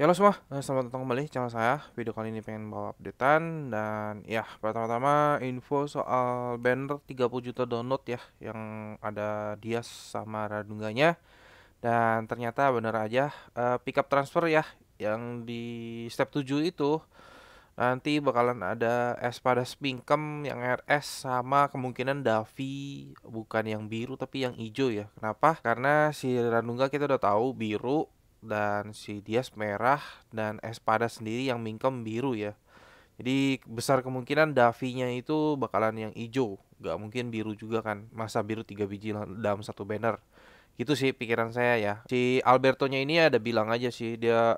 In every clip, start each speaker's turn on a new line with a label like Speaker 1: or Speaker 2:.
Speaker 1: Ya lo semua, eh, selamat datang kembali channel saya Video kali ini pengen bawa updatean Dan ya, pertama-tama info soal banner 30 juta download ya Yang ada Dias sama Radungganya Dan ternyata bener aja uh, Pickup transfer ya Yang di step 7 itu Nanti bakalan ada Espadas Spinkem yang RS sama kemungkinan Davi bukan yang biru tapi yang hijau ya. Kenapa? Karena si Ranungga kita udah tahu biru dan si Dias merah dan Espada sendiri yang mingkem biru ya. Jadi besar kemungkinan Davinya itu bakalan yang hijau, nggak mungkin biru juga kan. Masa biru tiga biji dalam satu banner. Gitu sih pikiran saya ya. Si Albertonya ini ada bilang aja sih dia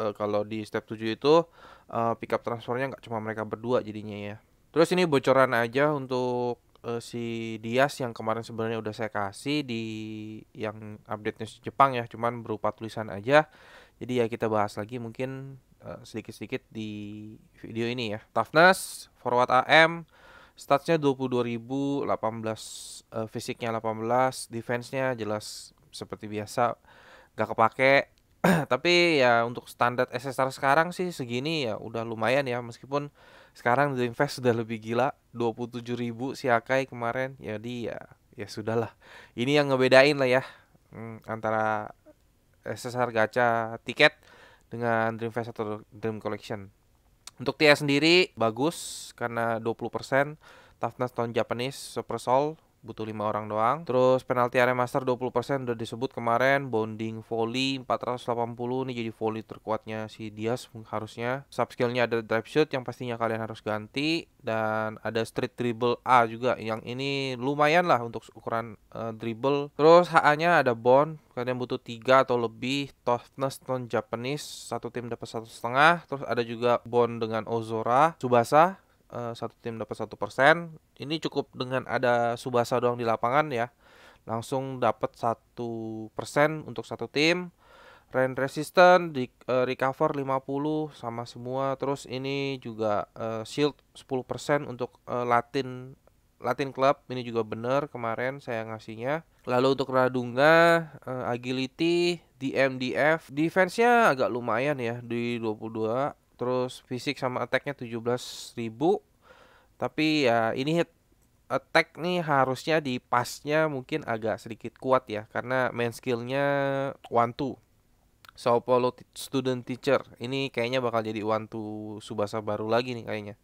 Speaker 1: uh, kalau di step 7 itu uh, eh, pickup transfernya nggak cuma mereka berdua jadinya ya. Terus ini bocoran aja untuk uh, si Dias yang kemarin sebenarnya udah saya kasih di yang update news Jepang ya, cuman berupa tulisan aja. Jadi ya kita bahas lagi mungkin eh, sedikit-sedikit uh, di video ini ya. Toughness, forward AM, statsnya 22.000, 18 uh, fisiknya 18, defense-nya jelas seperti biasa gak kepake. Tapi ya untuk standar SSR sekarang sih segini ya udah lumayan ya meskipun sekarang The Invest sudah lebih gila 27 ribu si Akai kemarin jadi ya ya sudahlah ini yang ngebedain lah ya hmm, antara SSR gacha tiket dengan Dreamfest atau Dream Collection untuk TS sendiri bagus karena 20% Toughness tahun Japanese Super Soul butuh lima orang doang. Terus penalti area master 20% udah disebut kemarin, bonding volley 480 ini jadi volley terkuatnya si Diaz harusnya. Subskillnya ada drive shoot yang pastinya kalian harus ganti dan ada street dribble A juga yang ini lumayan lah untuk ukuran uh, dribble. Terus HA-nya ada bond kalian butuh tiga atau lebih toughness non Japanese satu tim dapat satu setengah terus ada juga bond dengan Ozora Subasa. Eh, satu tim dapat satu persen. Ini cukup dengan ada Subasa doang di lapangan ya, langsung dapat satu persen untuk satu tim. Rain resistant di uh, recover 50 sama semua. Terus ini juga uh, shield 10% untuk uh, Latin Latin Club ini juga bener kemarin saya ngasihnya. Lalu untuk Radunga, uh, agility, DMDF, defense-nya agak lumayan ya di 22 terus fisik sama attacknya 17.000 tapi ya ini hit attack nih harusnya di pasnya mungkin agak sedikit kuat ya karena main skillnya one two Sao Paulo student teacher ini kayaknya bakal jadi one two Subasa baru lagi nih kayaknya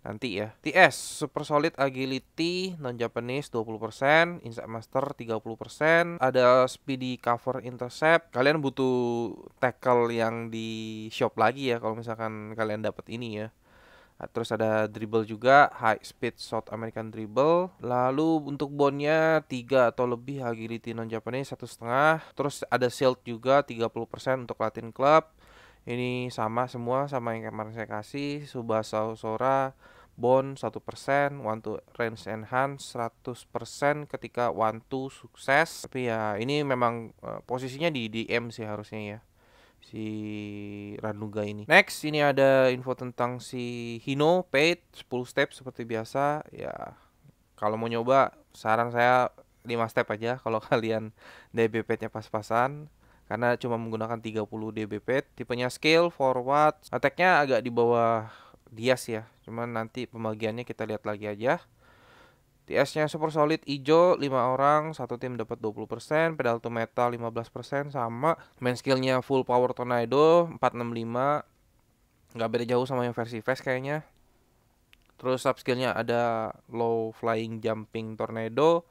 Speaker 1: nanti ya. TS super solid agility non Japanese 20%, insight master 30%, ada speedy cover intercept. Kalian butuh tackle yang di shop lagi ya kalau misalkan kalian dapat ini ya. Ah, terus ada dribble juga, high speed shot American dribble. Lalu untuk bonnya tiga atau lebih agility non Japanese satu setengah. Terus ada shield juga 30% untuk Latin club ini sama semua sama yang kemarin saya kasih Subasa Sora bond 1% one to range enhance 100% ketika one to sukses tapi ya ini memang eh, posisinya di DM sih harusnya ya si Ranuga ini next ini ada info tentang si Hino paid 10 step seperti biasa ya kalau mau nyoba saran saya 5 step aja kalau kalian DBP-nya pas-pasan karena cuma menggunakan 30 dBP tipenya scale forward attacknya agak di bawah Dias ya cuman nanti pembagiannya kita lihat lagi aja TS nya super solid ijo 5 orang satu tim dapat 20% pedal to metal 15% sama main skillnya full power tornado 465 nggak beda jauh sama yang versi fast kayaknya terus sub skillnya ada low flying jumping tornado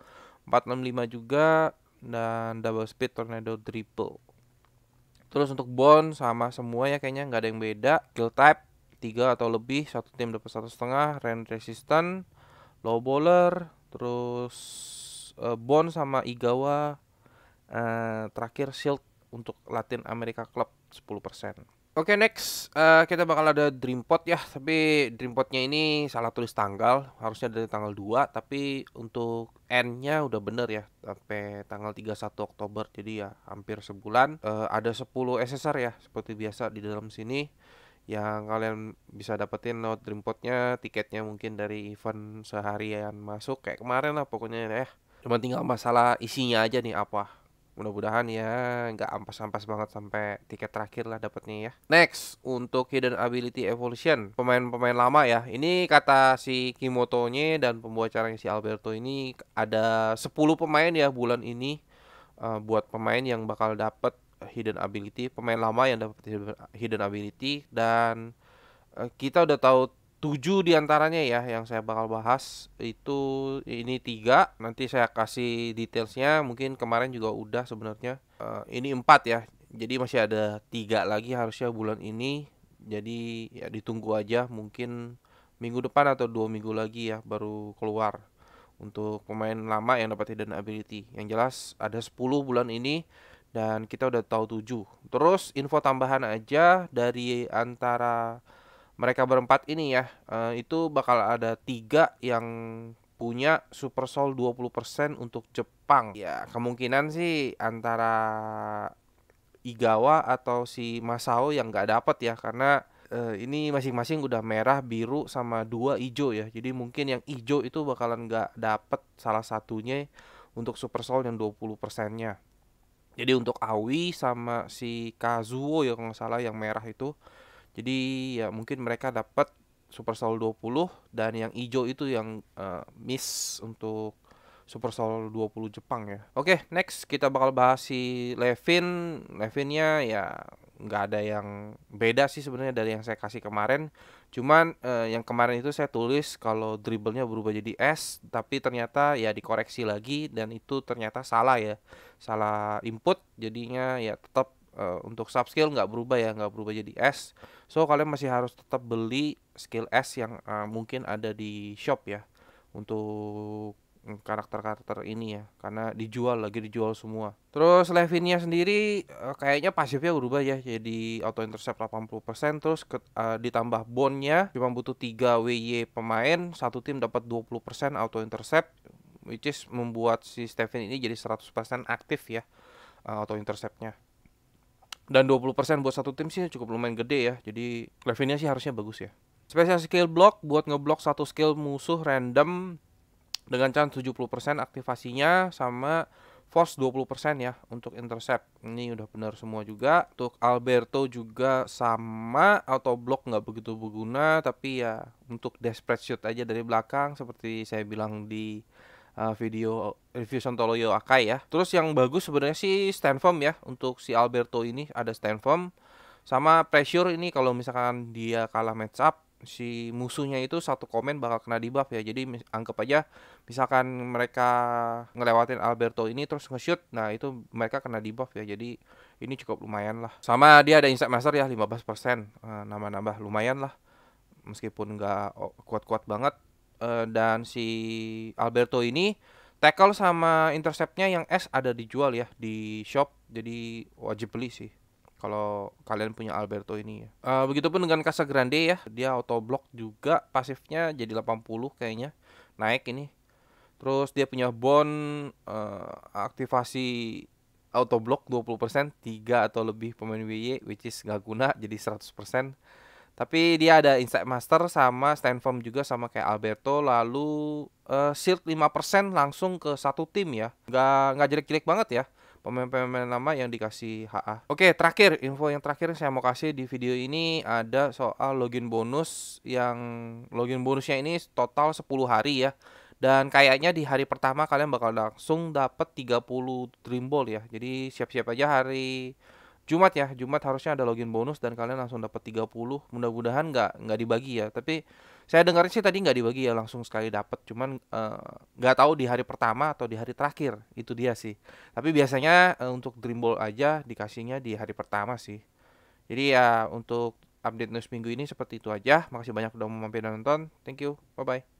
Speaker 1: 465 juga dan double speed tornado triple Terus untuk bond sama semua ya kayaknya nggak ada yang beda. Kill type tiga atau lebih, satu tim dapat satu setengah, range resistant, low bowler, terus uh, bond sama Igawa, uh, terakhir shield untuk Latin America Club 10%. Oke okay, next uh, kita bakal ada dreampot ya tapi dreampotnya ini salah tulis tanggal harusnya dari tanggal 2 tapi untuk N-nya udah bener ya sampai tanggal 31 Oktober jadi ya hampir sebulan uh, ada 10 SSR ya seperti biasa di dalam sini yang kalian bisa dapetin note dreampotnya tiketnya mungkin dari event seharian masuk kayak kemarin lah pokoknya ya cuma tinggal masalah isinya aja nih apa mudah-mudahan ya nggak ampas-ampas banget sampai tiket terakhir lah dapatnya ya next untuk hidden ability evolution pemain-pemain lama ya ini kata si kimoto dan pembuat caranya si Alberto ini ada 10 pemain ya bulan ini uh, buat pemain yang bakal dapat hidden ability pemain lama yang dapat hidden ability dan uh, kita udah tahu tujuh diantaranya ya yang saya bakal bahas itu ini tiga nanti saya kasih detailsnya mungkin kemarin juga udah sebenarnya uh, ini empat ya jadi masih ada tiga lagi harusnya bulan ini jadi ya ditunggu aja mungkin minggu depan atau dua minggu lagi ya baru keluar untuk pemain lama yang dapat hidden ability yang jelas ada sepuluh bulan ini dan kita udah tahu tujuh terus info tambahan aja dari antara mereka berempat ini ya uh, itu bakal ada tiga yang punya Super Soul 20% untuk Jepang ya kemungkinan sih antara Igawa atau si Masao yang nggak dapat ya karena uh, ini masing-masing udah merah biru sama dua hijau ya jadi mungkin yang hijau itu bakalan nggak dapet salah satunya untuk Super Soul yang 20% nya jadi untuk Awi sama si Kazuo ya kalau nggak salah yang merah itu jadi ya mungkin mereka dapat Super Soul 20 dan yang hijau itu yang uh, miss untuk Super Soul 20 Jepang ya. Oke, okay, next kita bakal bahas si Levin. Levinnya ya nggak ada yang beda sih sebenarnya dari yang saya kasih kemarin. Cuman eh, yang kemarin itu saya tulis kalau dribblenya berubah jadi S, tapi ternyata ya dikoreksi lagi dan itu ternyata salah ya, salah input. Jadinya ya tetap Eh, untuk sub skill nggak berubah ya nggak berubah jadi S so kalian masih harus tetap beli skill S yang uh, mungkin ada di shop ya untuk mm, karakter-karakter ini ya karena dijual lagi dijual semua terus Levinnya sendiri uh, kayaknya pasifnya berubah ya jadi auto intercept 80% terus ke, uh, ditambah bonnya cuma butuh 3 WY pemain satu tim dapat 20% auto intercept which is membuat si Stephen ini jadi 100% aktif ya uh, auto interceptnya dan 20% buat satu tim sih cukup lumayan gede ya. Jadi levelnya sih harusnya bagus ya. Special skill block buat ngeblok satu skill musuh random dengan chance 70% aktivasinya sama force 20% ya untuk intercept. Ini udah benar semua juga. Untuk Alberto juga sama auto block nggak begitu berguna tapi ya untuk desperate shoot aja dari belakang seperti saya bilang di uh, video review Santoloyo Akai ya. Terus yang bagus sebenarnya sih stand form ya untuk si Alberto ini ada stand form sama pressure ini kalau misalkan dia kalah match up si musuhnya itu satu komen bakal kena debuff ya. Jadi anggap aja misalkan mereka ngelewatin Alberto ini terus nge-shoot, nah itu mereka kena debuff ya. Jadi ini cukup lumayan lah. Sama dia ada insight master ya 15% nama nambah lumayan lah. Meskipun nggak kuat-kuat banget Eh, dan si Alberto ini tackle sama interceptnya yang S ada dijual ya di shop jadi wajib beli sih kalau kalian punya Alberto ini ya. Uh, begitupun dengan Casa Grande ya, dia auto block juga pasifnya jadi 80 kayaknya. Naik ini. Terus dia punya bond uh, aktivasi auto block 20% 3 atau lebih pemain WY which is nggak guna jadi 100%. Tapi dia ada Insight Master sama stand firm juga sama kayak Alberto lalu uh, shield 5% langsung ke satu tim ya. Nggak nggak jelek-jelek banget ya pemain-pemain lama yang dikasih HA. Oke, terakhir info yang terakhir saya mau kasih di video ini ada soal login bonus yang login bonusnya ini total 10 hari ya. Dan kayaknya di hari pertama kalian bakal langsung dapat 30 dream ball ya. Jadi siap-siap aja hari Jumat ya, Jumat harusnya ada login bonus dan kalian langsung dapat 30. Mudah-mudahan nggak nggak dibagi ya. Tapi saya dengar sih tadi nggak dibagi ya langsung sekali dapat. Cuman eh, nggak uh, tahu di hari pertama atau di hari terakhir itu dia sih. Tapi biasanya uh, untuk Dream Ball aja dikasihnya di hari pertama sih. Jadi ya untuk update news minggu ini seperti itu aja. Makasih banyak udah mampir dan nonton. Thank you. Bye bye.